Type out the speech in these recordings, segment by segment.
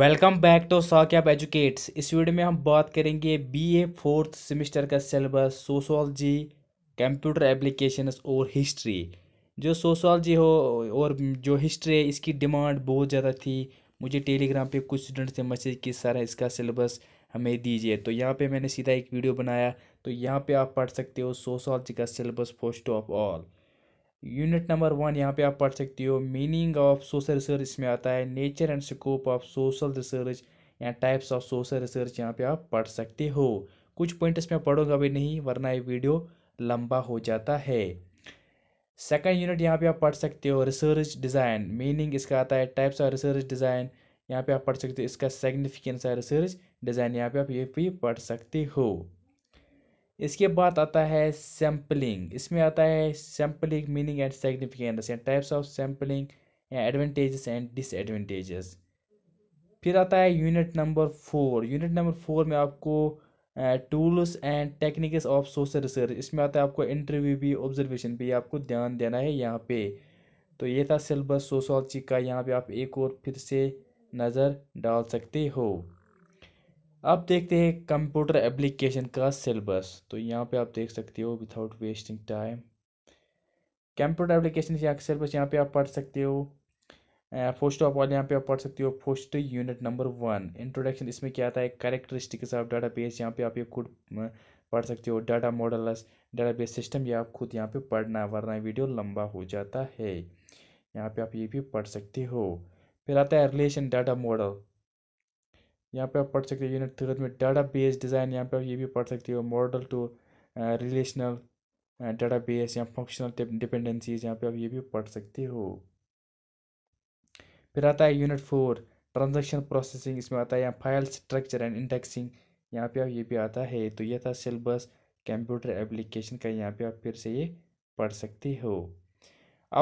welcome back to Saqib educates इस video में हम बात करेंगे बीए फोर्थ सेमेस्टर का सिलेबस सोशोलॉजी कंप्यूटर एप्लीकेशंस और हिस्ट्री जो सोशोलॉजी हो और जो हिस्ट्री है इसकी डिमांड बहुत ज़्यादा थी मुझे टेलीग्राम पे कुछ स्टूडेंट से मैसेज कि सर इसका सिलेबस हमें दीजिए तो यहाँ पे मैंने सीधा एक वीडियो बनाया तो यहाँ पर आप पढ़ सकते हो सोशोलॉजी का syllabus first of all unit number one यहाँ पे आप पढ़ सकते हो मीनिंग ऑफ सोशल रिसर्च इसमें आता है nature and scope of social research या टाइप्स ऑफ सोशल रिसर्च यहाँ पे आप पढ़ सकते हो कुछ पॉइंट इसमें पढ़ोगा भी नहीं वरना ये वीडियो लंबा हो जाता है सेकंड यूनिट यहाँ पे आप पढ़ सकते हो रिसर्च डिज़ाइन मीनिंग इसका आता है टाइप्स ऑफ रिसर्च डिज़ाइन यहाँ पे आप पढ़ सकते हो इसका सिग्निफिकेंस है रिसर्च डिज़ाइन यहाँ पे आप ये भी पढ़ सकते हो इसके बाद आता है सैम्पलिंग इसमें आता है sampling meaning and significance and types of sampling advantages and disadvantages फिर आता है unit number four unit number four में आपको tools and techniques of social research इसमें आता है आपको इंटरव्यू भी ऑब्जर्वेशन भी आपको ध्यान देना है यहाँ पे तो ये था सिलेबस सोशोलॉजी का यहाँ पे आप एक और फिर से नज़र डाल सकते हो अब देखते हैं कंप्यूटर एप्लीकेशन का सिलेबस तो यहाँ पे आप देख सकते हो without wasting time computer application यहाँ का सिलेबस यहाँ पे आप पढ़ सकते हो फर्स्ट ऑफ ऑल यहाँ पे आप पढ़ सकते हो first unit number one introduction इसमें क्या आता है करेक्टरिस्टिक्स ऑफ डाटा बेस यहाँ पे आप ये खुद पढ़ सकते हो data models database system ये आप खुद यहाँ पे पढ़ना वरना वीडियो लंबा हो जाता है यहाँ पे आप ये भी पढ़ सकते हो फिर आता है रिलेशन डाटा मॉडल यहाँ पे आप पढ़ सकते हो यूनिट थर्ड में डाटा बेस डिज़ाइन यहाँ पे आप ये भी पढ़ सकते हो model two relational database या फंक्शनल डिपेंडेंसीज यहाँ पे आप ये भी पढ़ सकते हो फिर आता है यूनिट फोर ट्रांजेक्शन प्रोसेसिंग इसमें आता है यहाँ फाइल स्ट्रक्चर एंड इंडेक्सिंग यहाँ पे आप ये भी आता है तो ये था सिलेबस कंप्यूटर एप्लीकेशन का यहाँ पे आप फिर से ये पढ़ सकते हो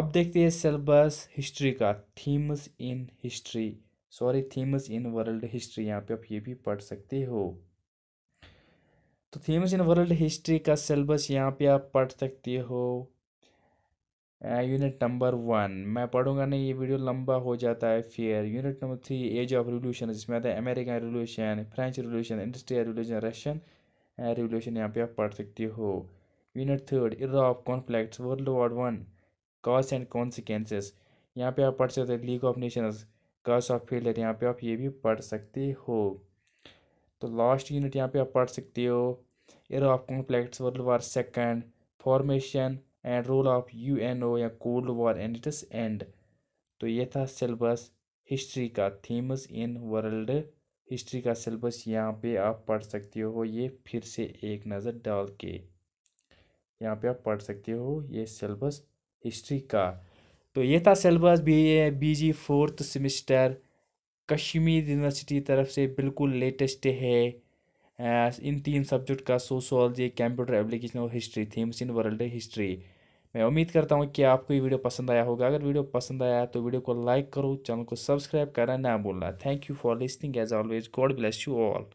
अब देखते हैं सिलेबस हिस्ट्री का themes in history sorry themes in world history यहाँ पे आप ये भी पढ़ सकते हो तो थीम्स इन वर्ल्ड हिस्ट्री का सिलेबस यहाँ पे आप पढ़ सकते हो यूनिट नंबर वन मैं पढ़ूंगा नहीं ये वीडियो लंबा हो जाता है फिर unit number three age of revolution जिसमें आता है American revolution French revolution industrial revolution Russian revolution यहाँ पे आप पढ़ सकते हो unit third era of conflict world war one cause and consequences यहाँ पे आप पढ़ सकते हैं League of Nations causes of failure यहाँ पे आप ये भी पढ़ सकते हो तो लास्ट यूनिट यहाँ पे आप पढ़ सकते हो air of complex world war second formation and role of U N O या cold war and its end तो ये था सिलेबस हिस्ट्री का थीम्स इन वर्ल्ड हिस्ट्री का सिलेबस यहाँ पे आप पढ़ सकते हो ये फिर से एक नज़र डाल के यहाँ पे आप पढ़ सकते हो ये सिलेबस हिस्ट्री का तो ये था syllabus B A B G fourth semester Kashmir university तरफ से बिल्कुल लेटेस्ट है इन तीन सब्जेक्ट का सोशोलॉजी कंप्यूटर एप्लीकेशन और history themes in world history मैं उम्मीद करता हूँ कि आपको ये वीडियो पसंद आया होगा अगर वीडियो पसंद आया तो वीडियो को लाइक करो चैनल को सब्सक्राइब करना ना भूलना thank you for listening as always God bless you all